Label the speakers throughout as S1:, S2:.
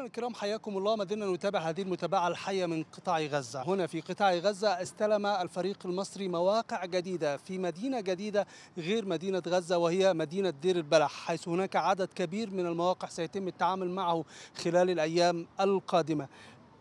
S1: الكرام حياكم الله ما زلنا نتابع هذه المتابعة الحية من قطاع غزة هنا في قطاع غزة استلم الفريق المصري مواقع جديدة في مدينة جديدة غير مدينة غزة وهي مدينة دير البلح حيث هناك عدد كبير من المواقع سيتم التعامل معه خلال الأيام القادمة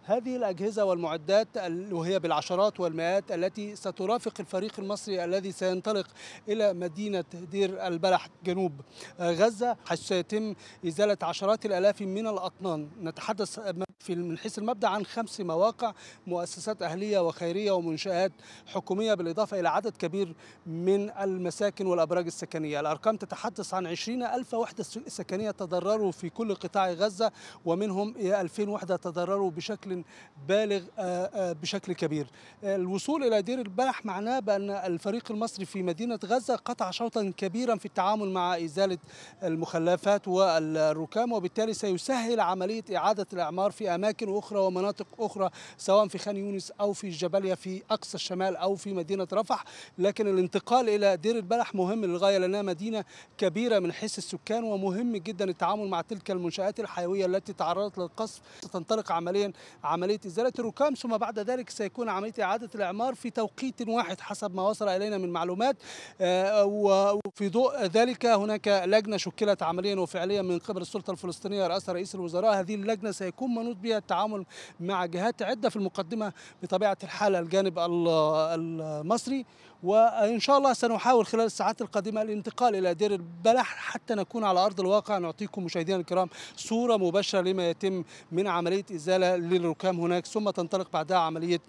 S1: هذه الأجهزة والمعدات وهي بالعشرات والمئات التي سترافق الفريق المصري الذي سينطلق إلى مدينة دير البلح جنوب غزة حيث سيتم إزالة عشرات الألاف من الأطنان نتحدث في من حيث المبدا عن خمس مواقع مؤسسات اهليه وخيريه ومنشات حكوميه بالاضافه الى عدد كبير من المساكن والابراج السكنيه، الارقام تتحدث عن 20 ألف وحده سكنيه تضرروا في كل قطاع غزه ومنهم 2000 وحده تضرروا بشكل بالغ آه، آه، بشكل كبير. الوصول الى دير البلح معناه بان الفريق المصري في مدينه غزه قطع شوطا كبيرا في التعامل مع ازاله المخلفات والركام وبالتالي سيسهل عمليه اعاده الاعمار في أماكن أخرى ومناطق أخرى سواء في خان يونس أو في الجبلية في أقصى الشمال أو في مدينة رفح لكن الانتقال إلى دير البلح مهم للغاية لأنها مدينة كبيرة من حيث السكان ومهم جدا التعامل مع تلك المنشآت الحيوية التي تعرضت للقصف ستنطلق عمليا عملية إزالة الركام ثم بعد ذلك سيكون عملية إعادة الإعمار في توقيت واحد حسب ما وصل إلينا من معلومات آه، وفي ضوء ذلك هناك لجنة شكلت عمليا وفعليا من قبل السلطة الفلسطينية رئاسها رئيس الوزراء هذه اللجنة سيكون المقصود بها التعامل مع جهات عده في المقدمه بطبيعه الحال الجانب المصري وان شاء الله سنحاول خلال الساعات القادمه الانتقال الى دير البلح حتى نكون على ارض الواقع نعطيكم مشاهدينا الكرام صوره مباشره لما يتم من عمليه ازاله للركام هناك ثم تنطلق بعدها عمليه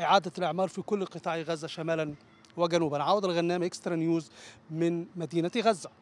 S1: اعاده الاعمار في كل قطاع غزه شمالا وجنوبا عوض الغنام اكسترا نيوز من مدينه غزه